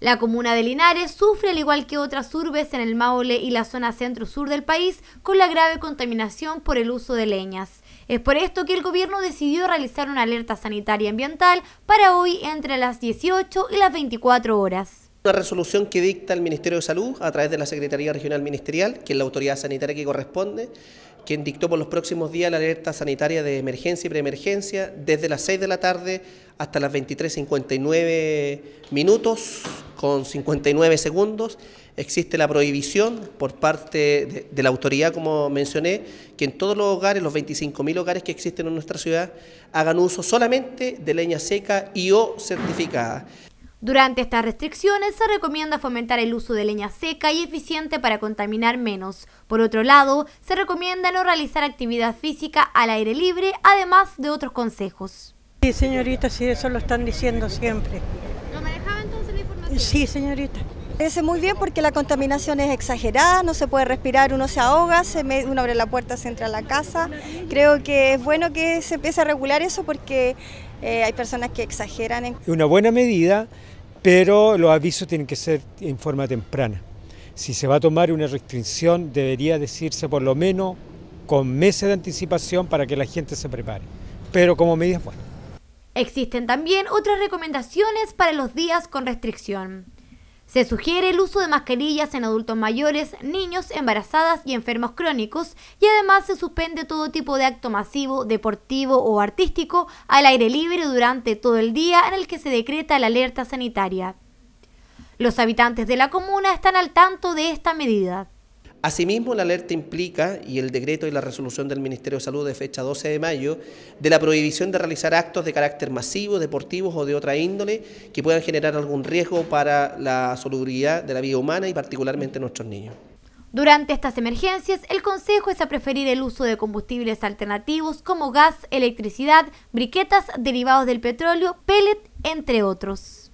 La comuna de Linares sufre, al igual que otras urbes en el Maule y la zona centro-sur del país, con la grave contaminación por el uso de leñas. Es por esto que el gobierno decidió realizar una alerta sanitaria ambiental para hoy entre las 18 y las 24 horas. Una resolución que dicta el Ministerio de Salud a través de la Secretaría Regional Ministerial, que es la autoridad sanitaria que corresponde, quien dictó por los próximos días la alerta sanitaria de emergencia y preemergencia desde las 6 de la tarde hasta las 23.59 minutos con 59 segundos. Existe la prohibición por parte de, la autoridad, como mencioné, que en todos los hogares, los 25.000 hogares que existen en nuestra ciudad, hagan uso solamente de leña seca y o certificada. Durante estas restricciones se recomienda fomentar el uso de leña seca y eficiente para contaminar menos. Por otro lado, se recomienda no realizar actividad física al aire libre, además de otros consejos. Sí, señorita, sí, eso lo están diciendo siempre. me dejaba entonces la información? Sí, señorita. Parece muy bien porque la contaminación es exagerada, no se puede respirar, uno se ahoga, se me, uno abre la puerta, se entra a la casa. Creo que es bueno que se empiece a regular eso porque eh, hay personas que exageran. En... Una buena medida pero los avisos tienen que ser en forma temprana. Si se va a tomar una restricción, debería decirse por lo menos con meses de anticipación para que la gente se prepare, pero como medidas buenas. Existen también otras recomendaciones para los días con restricción. Se sugiere el uso de mascarillas en adultos mayores, niños, embarazadas y enfermos crónicos y además se suspende todo tipo de acto masivo, deportivo o artístico al aire libre durante todo el día en el que se decreta la alerta sanitaria. Los habitantes de la comuna están al tanto de esta medida. Asimismo, la alerta implica, y el decreto y la resolución del Ministerio de Salud de fecha 12 de mayo, de la prohibición de realizar actos de carácter masivo, deportivos o de otra índole que puedan generar algún riesgo para la salubridad de la vida humana y particularmente nuestros niños. Durante estas emergencias, el consejo es a preferir el uso de combustibles alternativos como gas, electricidad, briquetas derivados del petróleo, pellet, entre otros.